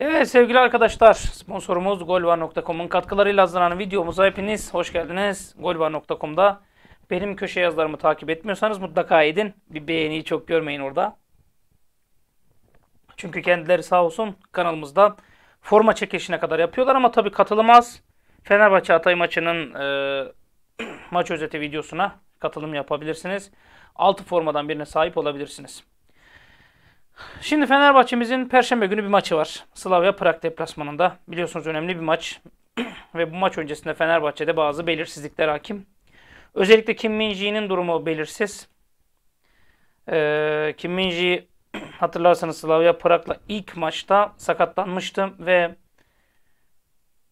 Evet sevgili arkadaşlar sponsorumuz golvar.com'un katkılarıyla hazırlanan videomuza hepiniz hoş geldiniz. Golvar.com'da benim köşe yazılarımı takip etmiyorsanız mutlaka edin. Bir beğeniyi çok görmeyin orada. Çünkü kendileri sağ olsun kanalımızda forma çekilişine kadar yapıyorlar ama tabii katılım az. Fenerbahçe Hatay maçının e, maç özeti videosuna katılım yapabilirsiniz. 6 formadan birine sahip olabilirsiniz. Şimdi Fenerbahçe'mizin Perşembe günü bir maçı var. Slavia Prag deplasmanında. Biliyorsunuz önemli bir maç. Ve bu maç öncesinde Fenerbahçe'de bazı belirsizlikler hakim. Özellikle Kim Minji'nin durumu belirsiz. Ee, Kim Minji hatırlarsanız Slavia Prag'la ilk maçta sakatlanmıştı ve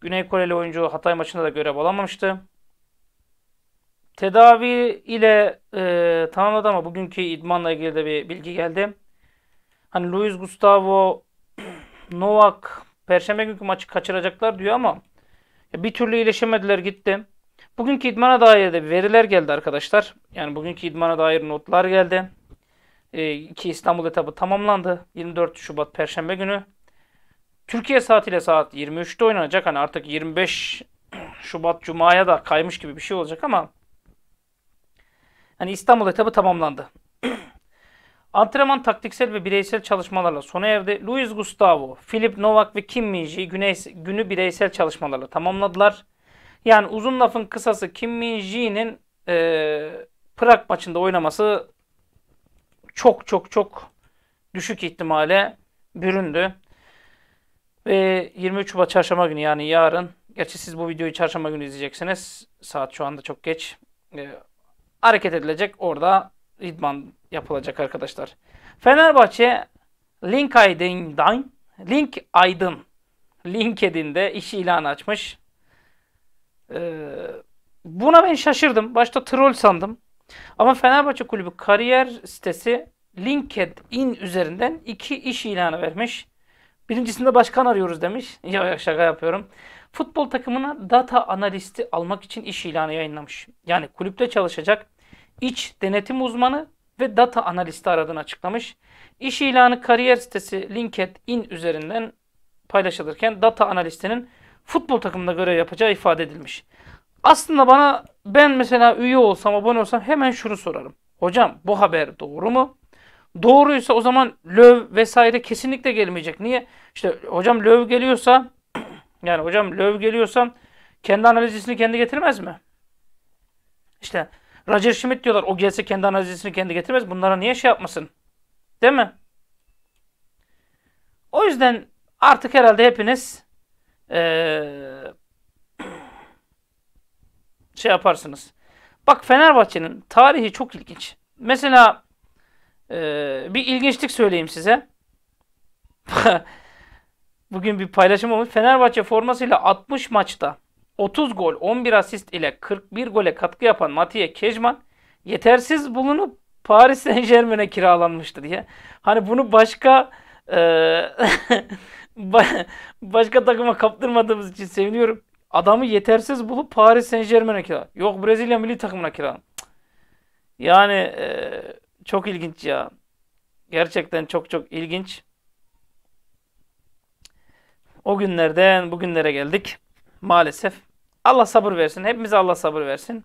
Güney Koreli oyuncu Hatay maçında da görev alamamıştı. Tedavi ile e, tamamladı ama bugünkü idmanla ilgili de bir bilgi geldi hani Luis Gustavo Novak Perşembe günkü maçı kaçıracaklar diyor ama bir türlü iyileşemediler gitti. Bugünkü idmana dair de veriler geldi arkadaşlar. Yani bugünkü idmana dair notlar geldi. Ee, ki İstanbul etabı tamamlandı. 24 Şubat Perşembe günü. Türkiye saatiyle saat 23'te oynanacak. Hani artık 25 Şubat Cuma'ya da kaymış gibi bir şey olacak ama hani İstanbul etabı tamamlandı. Antrenman taktiksel ve bireysel çalışmalarla sona erdi. Luis Gustavo, Filip Novak ve Kim Minji günü bireysel çalışmalarla tamamladılar. Yani uzun lafın kısası Kim Minji'nin e, Prag maçında oynaması çok çok çok düşük ihtimale büründü. Ve 23 Şubat çarşamba günü yani yarın. Gerçi siz bu videoyu çarşamba günü izleyeceksiniz. Saat şu anda çok geç. E, hareket edilecek. Orada idman yapılacak arkadaşlar. Fenerbahçe Link Aydın'dan Link Aydın LinkedIn'de iş ilanı açmış. Ee, buna ben şaşırdım. Başta troll sandım. Ama Fenerbahçe Kulübü kariyer sitesi LinkedIn üzerinden iki iş ilanı vermiş. Birincisinde başkan arıyoruz demiş. Ya şaka yapıyorum. Futbol takımına data analisti almak için iş ilanı yayınlamış. Yani kulüpte çalışacak iç denetim uzmanı ve data analisti aradığını açıklamış. İş ilanı kariyer sitesi LinkedIn üzerinden paylaşılırken data analistinin futbol takımında görev yapacağı ifade edilmiş. Aslında bana ben mesela üye olsam, abone olsam hemen şunu sorarım. Hocam bu haber doğru mu? Doğruysa o zaman löv vesaire kesinlikle gelmeyecek. Niye? İşte hocam löv geliyorsa yani hocam löv geliyorsa kendi analizisini kendi getirmez mi? İşte Roger Schmidt diyorlar. O gelse kendi analizini kendi getirmez. Bunlara niye şey yapmasın? Değil mi? O yüzden artık herhalde hepiniz ee, şey yaparsınız. Bak Fenerbahçe'nin tarihi çok ilginç. Mesela ee, bir ilginçlik söyleyeyim size. Bugün bir paylaşım olmuş. Fenerbahçe formasıyla 60 maçta 30 gol, 11 asist ile 41 gole katkı yapan Mathieu Kejman yetersiz bulunup Paris Saint Germain'e kiralanmıştı diye. Hani bunu başka e, başka takıma kaptırmadığımız için seviniyorum. Adamı yetersiz bulup Paris Saint Germain'e kiralan. Yok Brezilya milli takımına kiralan. Yani e, çok ilginç ya. Gerçekten çok çok ilginç. O günlerden bugünlere geldik. Maalesef Allah sabır versin. Hepimize Allah sabır versin.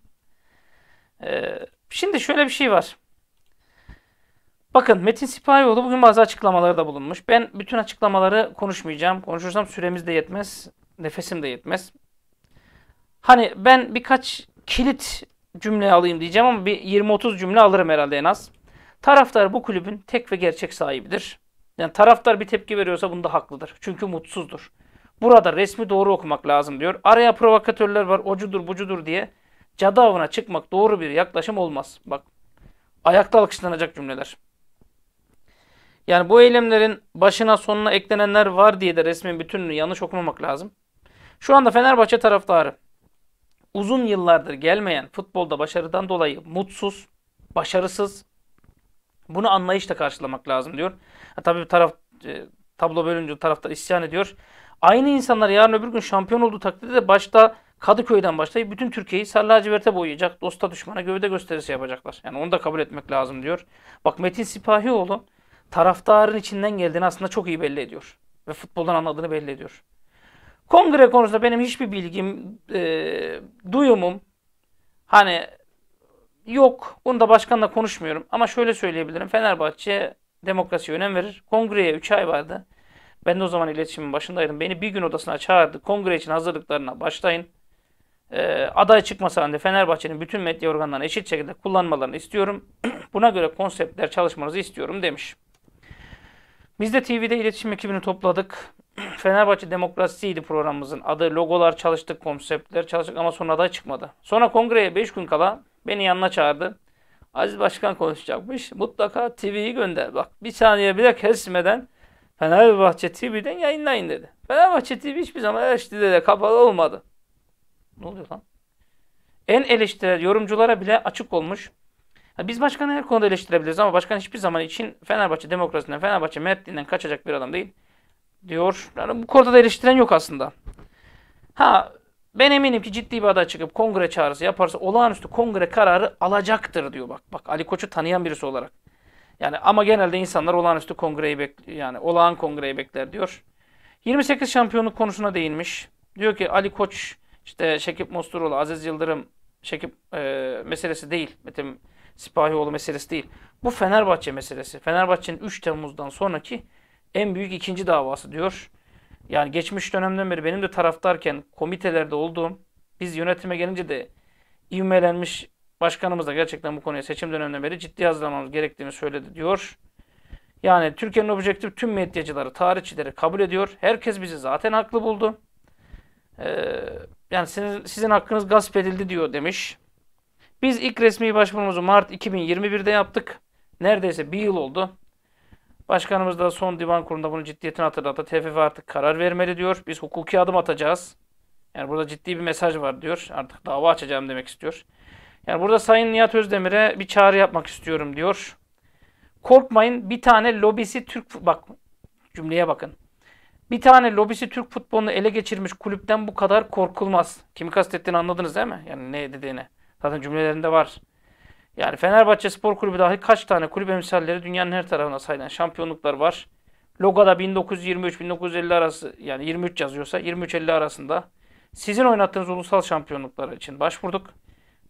Ee, şimdi şöyle bir şey var. Bakın Metin Sipahioğlu bugün bazı açıklamaları da bulunmuş. Ben bütün açıklamaları konuşmayacağım. Konuşursam süremiz de yetmez. Nefesim de yetmez. Hani ben birkaç kilit cümle alayım diyeceğim ama bir 20-30 cümle alırım herhalde en az. Taraftar bu kulübün tek ve gerçek sahibidir. Yani taraftar bir tepki veriyorsa bunda haklıdır. Çünkü mutsuzdur. Burada resmi doğru okumak lazım diyor. Araya provokatörler var ocudur bucudur diye cadavına çıkmak doğru bir yaklaşım olmaz. Bak ayakta alkışlanacak cümleler. Yani bu eylemlerin başına sonuna eklenenler var diye de resmin bütününü yanlış okumamak lazım. Şu anda Fenerbahçe taraftarı uzun yıllardır gelmeyen futbolda başarıdan dolayı mutsuz, başarısız. Bunu anlayışla karşılamak lazım diyor. Ha, tabii taraf e, tablo bölünce taraftar isyan ediyor. Aynı insanlar yarın öbür gün şampiyon olduğu takdirde de başta Kadıköy'den başlayıp bütün Türkiye'yi sarlaciverte boyayacak. Dosta düşmana gövde gösterisi yapacaklar. Yani onu da kabul etmek lazım diyor. Bak Metin Sipahioğlu taraftarın içinden geldiğini aslında çok iyi belli ediyor. Ve futboldan anladığını belli ediyor. Kongre konusunda benim hiçbir bilgim, e, duyumum hani yok. Bunu da başkanla konuşmuyorum. Ama şöyle söyleyebilirim. Fenerbahçe demokrasiye önem verir. Kongreye 3 ay vardı. Ben de o zaman iletişimin başındaydım. Beni bir gün odasına çağırdı. Kongre için hazırlıklarına başlayın. Ee, aday çıkmasa halinde Fenerbahçe'nin bütün medya organlarını eşit şekilde kullanmalarını istiyorum. Buna göre konseptler çalışmanızı istiyorum demiş. Biz de TV'de iletişim ekibini topladık. Fenerbahçe Demokrasiydi programımızın adı. Logolar çalıştık, konseptler çalıştık ama sonra aday çıkmadı. Sonra kongreye 5 gün kala beni yanına çağırdı. Aziz Başkan konuşacakmış. Mutlaka TV'yi gönder. Bak bir saniye bile kesmeden Fenerbahçe TV'den yayınlayın dedi. Fenerbahçe TV hiçbir zaman eleştirdi eleştirilere kapalı olmadı. Ne oluyor lan? En eleştiren yorumculara bile açık olmuş. Ya biz başkanı her konuda eleştirebiliriz ama başkan hiçbir zaman için Fenerbahçe demokrasisinden, Fenerbahçe mertliğinden kaçacak bir adam değil. Diyor. Yani bu konuda da eleştiren yok aslında. Ha ben eminim ki ciddi bir aday çıkıp kongre çağrısı yaparsa olağanüstü kongre kararı alacaktır diyor bak. Bak Ali Koç'u tanıyan birisi olarak. Yani ama genelde insanlar olağanüstü kongreyi bek yani olağan kongreyi bekler diyor. 28 şampiyonluk konusuna değinmiş. Diyor ki Ali Koç, işte Şekip Mosturoğlu, Aziz Yıldırım Şekip e, meselesi değil. Metin Sipahioğlu meselesi değil. Bu Fenerbahçe meselesi. Fenerbahçe'nin 3 Temmuz'dan sonraki en büyük ikinci davası diyor. Yani geçmiş dönemden beri benim de taraftarken komitelerde olduğum, biz yönetime gelince de ivmelenmiş Başkanımız da gerçekten bu konuya seçim döneminden beri ciddi hazırlamamız gerektiğini söyledi diyor. Yani Türkiye'nin objektif tüm medyacıları, tarihçileri kabul ediyor. Herkes bizi zaten haklı buldu. Ee, yani sizin, sizin hakkınız gasp edildi diyor demiş. Biz ilk resmi başvurumuzu Mart 2021'de yaptık. Neredeyse bir yıl oldu. Başkanımız da son divan kurulunda bunun ciddiyetini hatırlattı. TFF artık karar vermeli diyor. Biz hukuki adım atacağız. Yani burada ciddi bir mesaj var diyor. Artık dava açacağım demek istiyor. Yani burada Sayın Nihat Özdemir'e bir çağrı yapmak istiyorum diyor. Korkmayın bir tane lobisi Türk bak cümleye bakın. Bir tane lobisi Türk futbolunu ele geçirmiş kulüpten bu kadar korkulmaz. Kimi kastettiğini anladınız değil mi? Yani ne dediğini. Zaten cümlelerinde var. Yani Fenerbahçe Spor Kulübü dahil kaç tane kulüp emsalleri dünyanın her tarafına sayılan şampiyonluklar var. Logada 1923-1950 arası yani 23 yazıyorsa 23-50 arasında sizin oynattığınız ulusal şampiyonluklar için başvurduk.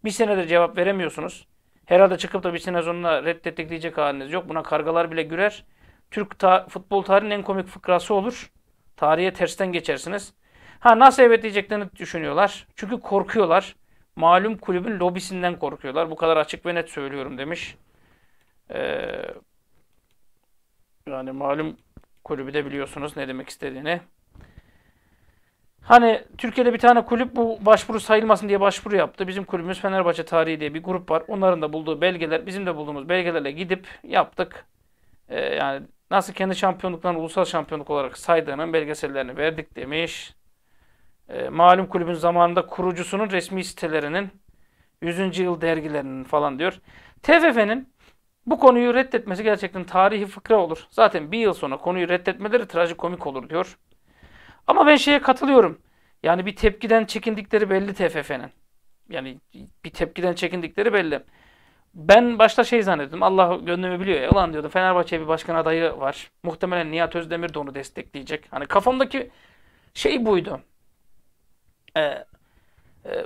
Bir senedir cevap veremiyorsunuz. Herhalde çıkıp da bir sene sonuna reddettik diyecek haliniz yok. Buna kargalar bile güler. Türk ta futbol tarihinin en komik fıkrası olur. Tarihe tersten geçersiniz. Ha nasıl evet diyeceklerini düşünüyorlar. Çünkü korkuyorlar. Malum kulübün lobisinden korkuyorlar. Bu kadar açık ve net söylüyorum demiş. Ee, yani malum kulübü de biliyorsunuz ne demek istediğini. Hani Türkiye'de bir tane kulüp bu başvuru sayılmasın diye başvuru yaptı. Bizim kulübümüz Fenerbahçe Tarihi diye bir grup var. Onların da bulduğu belgeler, bizim de bulduğumuz belgelerle gidip yaptık. Ee, yani nasıl kendi şampiyonluklarını ulusal şampiyonluk olarak saydığının belgesellerini verdik demiş. Ee, malum kulübün zamanında kurucusunun resmi sitelerinin 100. yıl dergilerinin falan diyor. TFF'nin bu konuyu reddetmesi gerçekten tarihi fıkra olur. Zaten bir yıl sonra konuyu reddetmeleri trajikomik olur diyor. Ama ben şeye katılıyorum. Yani bir tepkiden çekindikleri belli TFF'nin. Yani bir tepkiden çekindikleri belli. Ben başta şey zannediyordum. Allah gönlümü biliyor ya. Ulan diyordum Fenerbahçe bir başkan adayı var. Muhtemelen Nihat Özdemir de onu destekleyecek. Hani kafamdaki şey buydu. Ee, e,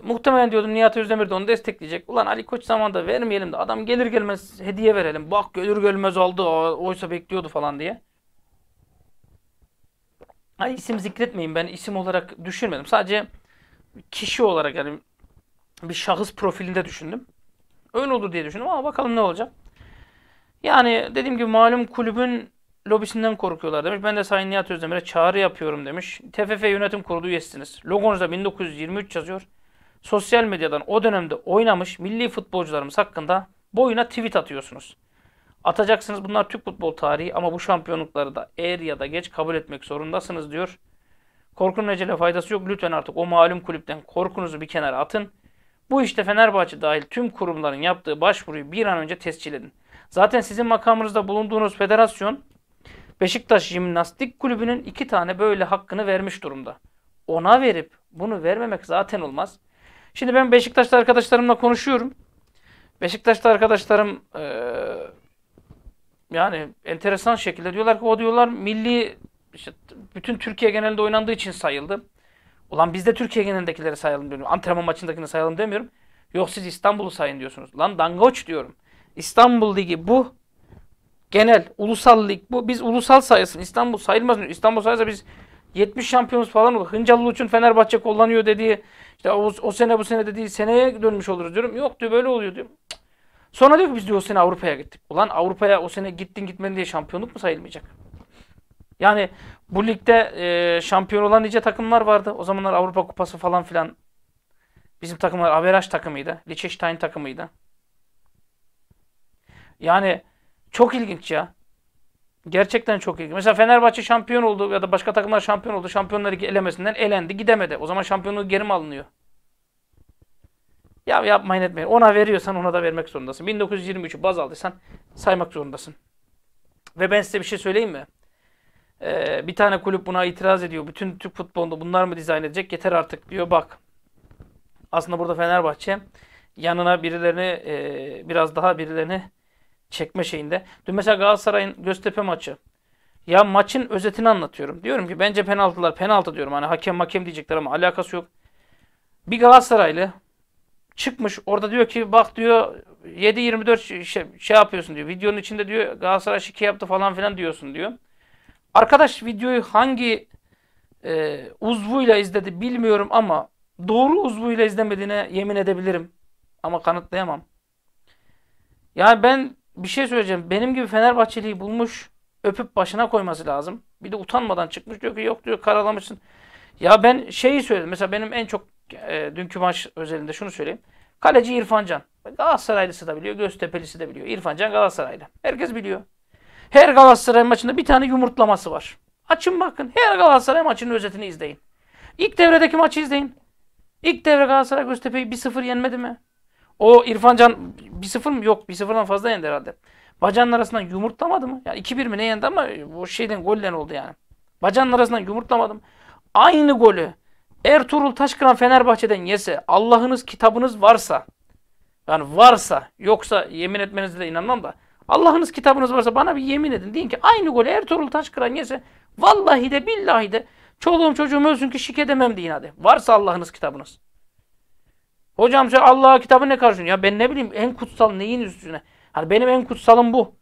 muhtemelen diyordum Nihat Özdemir de onu destekleyecek. Ulan Ali Koç zamanında vermeyelim de adam gelir gelmez hediye verelim. Bak gelir gelmez aldı oysa bekliyordu falan diye. Hani isim zikretmeyin ben isim olarak düşünmedim. Sadece kişi olarak yani bir şahıs profilinde düşündüm. Öyle olur diye düşündüm ama bakalım ne olacak. Yani dediğim gibi malum kulübün lobisinden korkuyorlar demiş. Ben de Sayın Nihat Özdemir'e çağrı yapıyorum demiş. TFF yönetim kurulu üyesiniz. Logonuzda 1923 yazıyor. Sosyal medyadan o dönemde oynamış milli futbolcularımız hakkında boyuna tweet atıyorsunuz. Atacaksınız bunlar Türk futbol tarihi ama bu şampiyonlukları da er ya da geç kabul etmek zorundasınız diyor. Korkunun ecele faydası yok. Lütfen artık o malum kulüpten korkunuzu bir kenara atın. Bu işte Fenerbahçe dahil tüm kurumların yaptığı başvuruyu bir an önce tescil edin. Zaten sizin makamınızda bulunduğunuz federasyon Beşiktaş Jimnastik Kulübü'nün iki tane böyle hakkını vermiş durumda. Ona verip bunu vermemek zaten olmaz. Şimdi ben Beşiktaş'ta arkadaşlarımla konuşuyorum. Beşiktaş'ta arkadaşlarım ee, yani enteresan şekilde diyorlar ki o diyorlar milli işte bütün Türkiye genelinde oynandığı için sayıldı. Ulan biz de Türkiye genelindekileri sayalım diyorum. Antrenman maçındakini sayalım demiyorum. Yok siz İstanbul'u sayın diyorsunuz. Lan dangoç diyorum. İstanbul Ligi bu. Genel, ulusal lig bu. Biz ulusal sayısın. İstanbul sayılmaz. İstanbul sayılsa biz 70 şampiyonuz falan olur. Hıncalı için Fenerbahçe kullanıyor dediği, işte o, o sene bu sene dediği seneye dönmüş oluruz diyorum. Yok diyor böyle oluyor diyorum. Sonra diyor ki biz diyor o sene Avrupa'ya gittik. Ulan Avrupa'ya o sene gittin gitmedin diye şampiyonluk mu sayılmayacak? Yani bu ligde e, şampiyon olan nice takımlar vardı. O zamanlar Avrupa Kupası falan filan. Bizim takımlar Averaj takımıydı. Liechtenstein takımıydı. Yani çok ilginç ya. Gerçekten çok ilginç. Mesela Fenerbahçe şampiyon oldu ya da başka takımlar şampiyon oldu. Şampiyonlar Ligi elemesinden elendi, gidemedi. O zaman şampiyonluğu geri mi alınıyor? Ya yapmayın etmeyin. Ona veriyorsan ona da vermek zorundasın. 1923'ü baz aldıysan saymak zorundasın. Ve ben size bir şey söyleyeyim mi? Ee, bir tane kulüp buna itiraz ediyor. Bütün Türk futbolunda bunlar mı dizayn edecek? Yeter artık diyor. Bak. Aslında burada Fenerbahçe yanına birilerini e, biraz daha birilerini çekme şeyinde. Dün mesela Galatasaray'ın Göztepe maçı. Ya maçın özetini anlatıyorum. Diyorum ki bence penaltılar penaltı diyorum. Hani hakem hakem diyecekler ama alakası yok. Bir Galatasaraylı çıkmış orada diyor ki bak diyor 7-24 şey, şey, şey yapıyorsun diyor. Videonun içinde diyor Galatasaray şike yaptı falan filan diyorsun diyor. Arkadaş videoyu hangi e, uzvuyla izledi bilmiyorum ama doğru uzvuyla izlemediğine yemin edebilirim. Ama kanıtlayamam. Yani ben bir şey söyleyeceğim. Benim gibi Fenerbahçeli'yi bulmuş öpüp başına koyması lazım. Bir de utanmadan çıkmış diyor ki yok diyor karalamışsın. Ya ben şeyi söyledim. Mesela benim en çok e, dünkü maç özelinde şunu söyleyeyim. Kaleci İrfancan, Can. Galatasaraylısı da biliyor, Göztepelisi de biliyor. İrfancan Can Galatasaraylı. Herkes biliyor. Her Galatasaray maçında bir tane yumurtlaması var. Açın bakın. Her Galatasaray maçının özetini izleyin. İlk devredeki maçı izleyin. İlk devre Galatasaray Göztepe'yi 1-0 yenmedi mi? O İrfancan Can 1-0 mı? Yok 1-0'dan fazla yendi herhalde. Bacağının arasından yumurtlamadı mı? Yani 2-1 mi ne yendi ama bu şeyden gollen oldu yani. Bacağının arasından yumurtlamadım. Aynı golü Ertuğrul Taşkıran Fenerbahçe'den yese, Allah'ınız kitabınız varsa, yani varsa, yoksa yemin etmenize de inanmam da, Allah'ınız kitabınız varsa bana bir yemin edin. Deyin ki aynı golü Ertuğrul Taşkıran yese, vallahi de billahi de çoluğum çocuğum ölsün ki şik edemem deyin hadi. Varsa Allah'ınız kitabınız. Hocam sen Allah'a kitabı ne karşılıyor? Ya ben ne bileyim en kutsal neyin üstüne? Hani benim en kutsalım bu.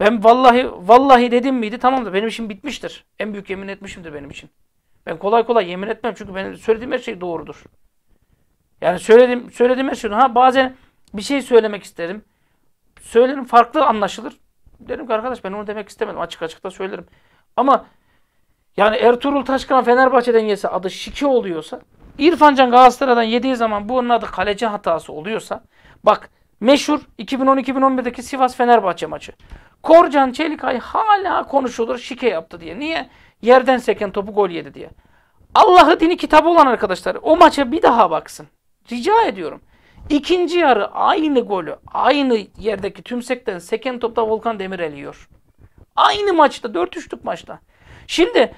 Ben vallahi vallahi dedim miydi tamam da benim işim bitmiştir. En büyük yemin etmişimdir benim için. Ben kolay kolay yemin etmem çünkü benim söylediğim her şey doğrudur. Yani söyledim, söylediğim her şey Ha bazen bir şey söylemek isterim. Söylerim farklı anlaşılır. Derim ki arkadaş ben onu demek istemedim. Açık açık da söylerim. Ama yani Ertuğrul Taşkıran Fenerbahçe'den yese adı şike oluyorsa İrfan Can Galatasaray'dan yediği zaman bunun adı kaleci hatası oluyorsa bak meşhur 2010-2011'deki Sivas Fenerbahçe maçı. Korcan Çelikay hala konuşulur şike yaptı diye. Niye? Yerden seken topu gol yedi diye. Allah'ı dini kitabı olan arkadaşlar o maça bir daha baksın. Rica ediyorum. İkinci yarı aynı golü aynı yerdeki tümsekten seken topta Volkan Demir eliyor. Aynı maçta 4-3'lük maçta. Şimdi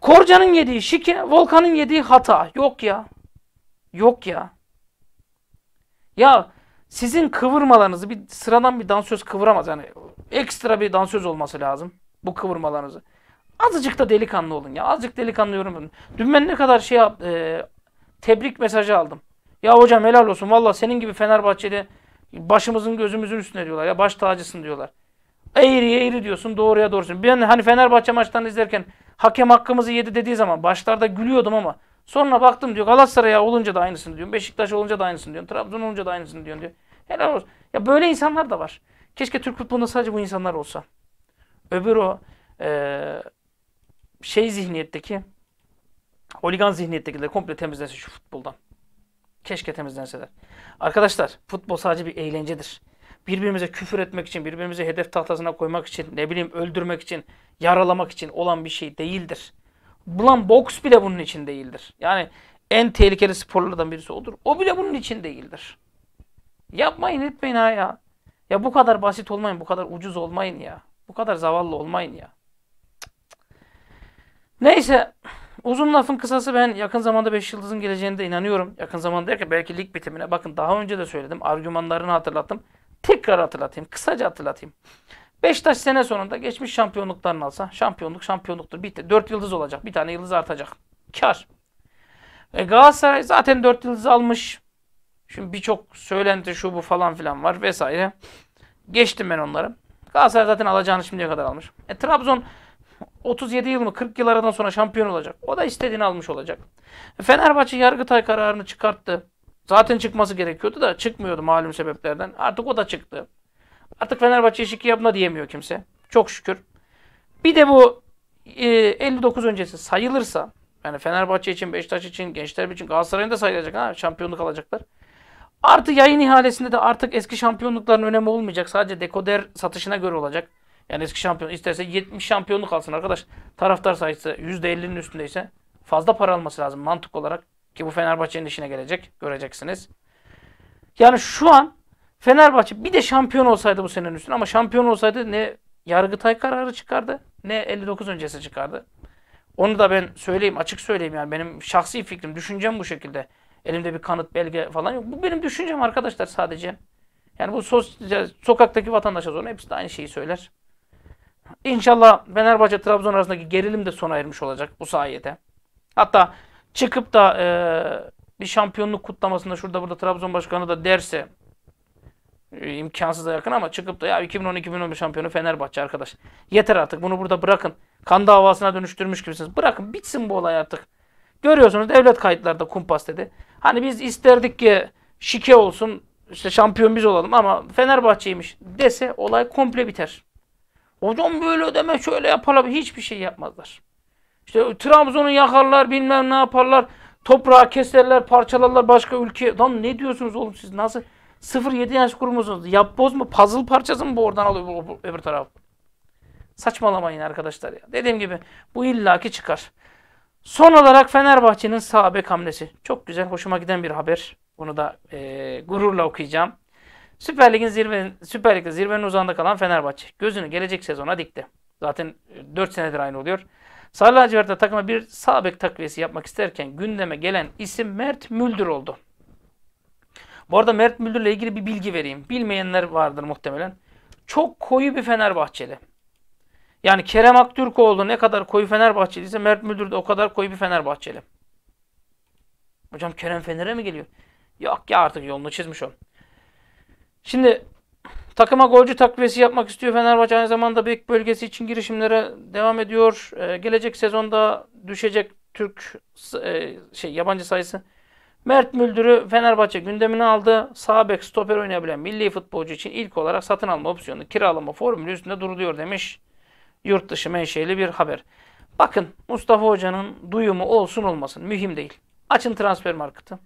Korcan'ın yediği şike, Volkan'ın yediği hata. Yok ya. Yok ya. Ya sizin kıvırmalarınızı bir sıradan bir dansöz kıvıramaz. Yani ekstra bir dansöz olması lazım bu kıvırmalarınızı. Azıcık da delikanlı olun ya. Azıcık delikanlı yorum yapın. Dün ben ne kadar şey e, tebrik mesajı aldım. Ya hocam helal olsun. Valla senin gibi Fenerbahçeli başımızın gözümüzün üstüne diyorlar ya. Baş tacısın diyorlar. Eğriye eğri diyorsun, doğruya doğrusun. Ben hani Fenerbahçe maçlarını izlerken hakem hakkımızı yedi dediği zaman başlarda gülüyordum ama sonra baktım diyor Galatasaray'a olunca da aynısını diyorum. Beşiktaş olunca da aynısını diyorum. Trabzon olunca da aynısını diyorum diyor. Helal olsun. Ya böyle insanlar da var. Keşke Türk futbolunda sadece bu insanlar olsa. Öbür o eee şey zihniyetteki oligan zihniyettekileri komple temizlense şu futboldan. Keşke temizlenseler. Arkadaşlar futbol sadece bir eğlencedir. Birbirimize küfür etmek için, birbirimize hedef tahtasına koymak için, ne bileyim öldürmek için, yaralamak için olan bir şey değildir. Bulan boks bile bunun için değildir. Yani en tehlikeli sporlardan birisi odur. O bile bunun için değildir. Yapmayın etmeyin ha ya. Ya bu kadar basit olmayın, bu kadar ucuz olmayın ya. Bu kadar zavallı olmayın ya. Neyse uzun lafın kısası ben yakın zamanda 5 yıldızın geleceğine de inanıyorum. Yakın zamanda derken belki lig bitimine bakın daha önce de söyledim. Argümanlarını hatırlattım. Tekrar hatırlatayım. Kısaca hatırlatayım. Beşiktaş sene sonunda geçmiş şampiyonluklarını alsa şampiyonluk şampiyonluktur. Bitti. 4 yıldız olacak. Bir tane yıldız artacak. Kar. E Galatasaray zaten 4 yıldız almış. Şimdi birçok söylenti şu bu falan filan var vesaire. Geçtim ben onları. Galatasaray zaten alacağını şimdiye kadar almış. E Trabzon 37 yıl mı 40 yıl aradan sonra şampiyon olacak. O da istediğini almış olacak. Fenerbahçe Yargıtay kararını çıkarttı. Zaten çıkması gerekiyordu da çıkmıyordu malum sebeplerden. Artık o da çıktı. Artık Fenerbahçe işi yapma diyemiyor kimse. Çok şükür. Bir de bu e, 59 öncesi sayılırsa yani Fenerbahçe için, Beşiktaş için, Gençler için, Galatasaray'ın da sayılacak ha şampiyonluk alacaklar. Artı yayın ihalesinde de artık eski şampiyonlukların önemi olmayacak. Sadece dekoder satışına göre olacak. Yani eski şampiyon isterse 70 şampiyonluk alsın arkadaş. Taraftar sayısı %50'nin üstündeyse fazla para alması lazım mantık olarak. Ki bu Fenerbahçe'nin işine gelecek. Göreceksiniz. Yani şu an Fenerbahçe bir de şampiyon olsaydı bu senenin üstüne ama şampiyon olsaydı ne Yargıtay kararı çıkardı ne 59 öncesi çıkardı. Onu da ben söyleyeyim açık söyleyeyim yani benim şahsi fikrim düşüncem bu şekilde. Elimde bir kanıt belge falan yok. Bu benim düşüncem arkadaşlar sadece. Yani bu sos sokaktaki vatandaşa sonra hepsi de aynı şeyi söyler. İnşallah Fenerbahçe Trabzon arasındaki gerilim de sona ermiş olacak bu sayede. Hatta çıkıp da e, bir şampiyonluk kutlamasında şurada burada Trabzon başkanı da derse e, imkansıza yakın ama çıkıp da ya 2010-2011 şampiyonu Fenerbahçe arkadaş. Yeter artık bunu burada bırakın. Kan davasına dönüştürmüş gibisiniz. Bırakın bitsin bu olay artık. Görüyorsunuz devlet kayıtlarda kumpas dedi. Hani biz isterdik ki şike olsun işte şampiyon biz olalım ama Fenerbahçe'ymiş dese olay komple biter. Hocam böyle ödeme şöyle yaparlar, Hiçbir şey yapmazlar. İşte Trabzon'u yakarlar bilmem ne yaparlar. Toprağı keserler, parçalarlar başka ülke. Lan ne diyorsunuz oğlum siz nasıl? 0-7 yaş kurumusunuz. Yapboz mu? Puzzle parçası mı bu oradan alıyor bu öbür taraf? Saçmalamayın arkadaşlar ya. Dediğim gibi bu illaki çıkar. Son olarak Fenerbahçe'nin sağ bek hamlesi. Çok güzel, hoşuma giden bir haber. Bunu da e, gururla okuyacağım. Süper Lig'in zirvenin, Süper Lig'de zirvenin uzağında kalan Fenerbahçe gözünü gelecek sezona dikti. Zaten 4 e, senedir aynı oluyor. Sarı lacivertte takıma bir sağ bek takviyesi yapmak isterken gündeme gelen isim Mert Müldür oldu. Bu arada Mert Müldür'le ilgili bir bilgi vereyim. Bilmeyenler vardır muhtemelen. Çok koyu bir Fenerbahçeli. Yani Kerem Aktürkoğlu ne kadar koyu Fenerbahçeli ise Mert Müldür de o kadar koyu bir Fenerbahçeli. Hocam Kerem Fener'e mi geliyor? Yok ya artık yolunu çizmiş o. Şimdi takıma golcü takviyesi yapmak istiyor. Fenerbahçe aynı zamanda büyük bölgesi için girişimlere devam ediyor. Ee, gelecek sezonda düşecek Türk e, şey yabancı sayısı. Mert Müldür'ü Fenerbahçe gündemine aldı. Sağ bek stoper oynayabilen milli futbolcu için ilk olarak satın alma opsiyonu kiralama formülü üstünde duruluyor demiş. Yurt dışı menşeli bir haber. Bakın Mustafa Hoca'nın duyumu olsun olmasın mühim değil. Açın transfer marketi.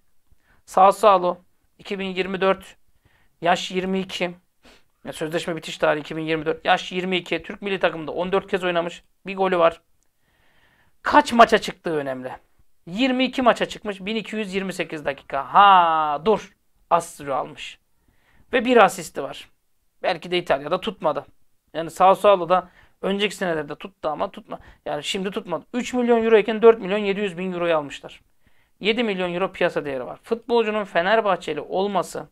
Sağ Sağlo 2024 Yaş 22. Yani sözleşme bitiş tarihi 2024. Yaş 22. Türk milli takımında 14 kez oynamış. Bir golü var. Kaç maça çıktığı önemli. 22 maça çıkmış. 1228 dakika. Ha dur. Az almış. Ve bir asisti var. Belki de İtalya'da tutmadı. Yani Sao Paulo'da önceki senelerde tuttu ama tutma. Yani şimdi tutmadı. 3 milyon euro iken 4 milyon 700 bin euroyu almışlar. 7 milyon euro piyasa değeri var. Futbolcunun Fenerbahçeli olması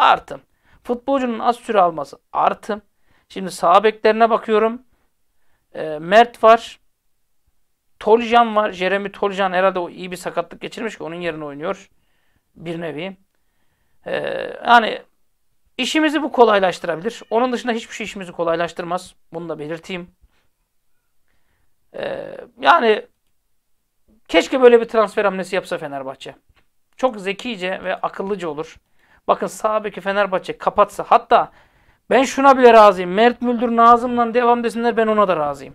artım. Futbolcunun az süre alması artım. Şimdi sağ beklerine bakıyorum. E, Mert var. Toljan var. Jeremy Toljan herhalde o iyi bir sakatlık geçirmiş ki onun yerine oynuyor. Bir nevi. E, yani işimizi bu kolaylaştırabilir. Onun dışında hiçbir şey işimizi kolaylaştırmaz. Bunu da belirteyim. E, yani keşke böyle bir transfer hamlesi yapsa Fenerbahçe. Çok zekice ve akıllıca olur. Bakın sağ beki Fenerbahçe kapatsa hatta ben şuna bile razıyım. Mert Müldür Nazım'la devam desinler ben ona da razıyım.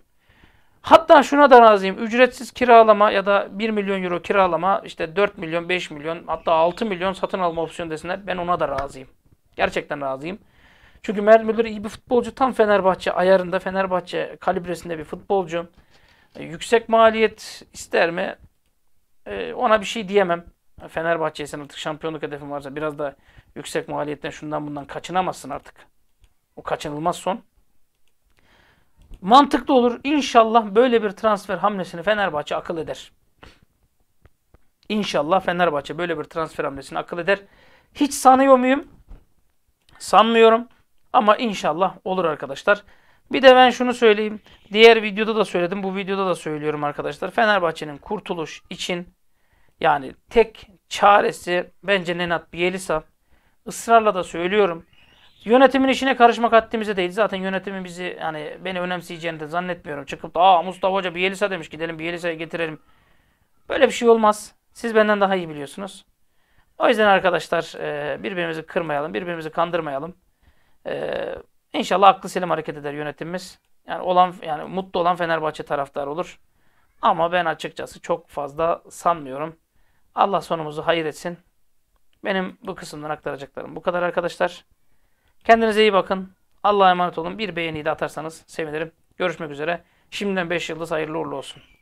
Hatta şuna da razıyım. Ücretsiz kiralama ya da 1 milyon euro kiralama işte 4 milyon 5 milyon hatta 6 milyon satın alma opsiyonu desinler. Ben ona da razıyım. Gerçekten razıyım. Çünkü Mert Müldür iyi bir futbolcu. Tam Fenerbahçe ayarında, Fenerbahçe kalibresinde bir futbolcu. E, yüksek maliyet ister mi? E, ona bir şey diyemem. Fenerbahçe'ye sen artık şampiyonluk hedefin varsa biraz da yüksek maliyetten şundan bundan kaçınamazsın artık. O kaçınılmaz son. Mantıklı olur. İnşallah böyle bir transfer hamlesini Fenerbahçe akıl eder. İnşallah Fenerbahçe böyle bir transfer hamlesini akıl eder. Hiç sanıyor muyum? Sanmıyorum. Ama inşallah olur arkadaşlar. Bir de ben şunu söyleyeyim. Diğer videoda da söyledim. Bu videoda da söylüyorum arkadaşlar. Fenerbahçe'nin kurtuluş için yani tek çaresi bence Nenat Bielisa. Israrla da söylüyorum. Yönetimin işine karışmak haddimize değil. Zaten yönetimin bizi yani beni önemseyeceğini de zannetmiyorum. Çıkıp da aa Mustafa Hoca Bielisa demiş gidelim Bielisa'yı getirelim. Böyle bir şey olmaz. Siz benden daha iyi biliyorsunuz. O yüzden arkadaşlar e, birbirimizi kırmayalım, birbirimizi kandırmayalım. E, inşallah aklı selim hareket eder yönetimimiz. Yani olan yani mutlu olan Fenerbahçe taraftarı olur. Ama ben açıkçası çok fazla sanmıyorum. Allah sonumuzu hayır etsin. Benim bu kısımdan aktaracaklarım bu kadar arkadaşlar. Kendinize iyi bakın. Allah'a emanet olun. Bir beğeni de atarsanız sevinirim. Görüşmek üzere. Şimdiden 5 yıldız hayırlı uğurlu olsun.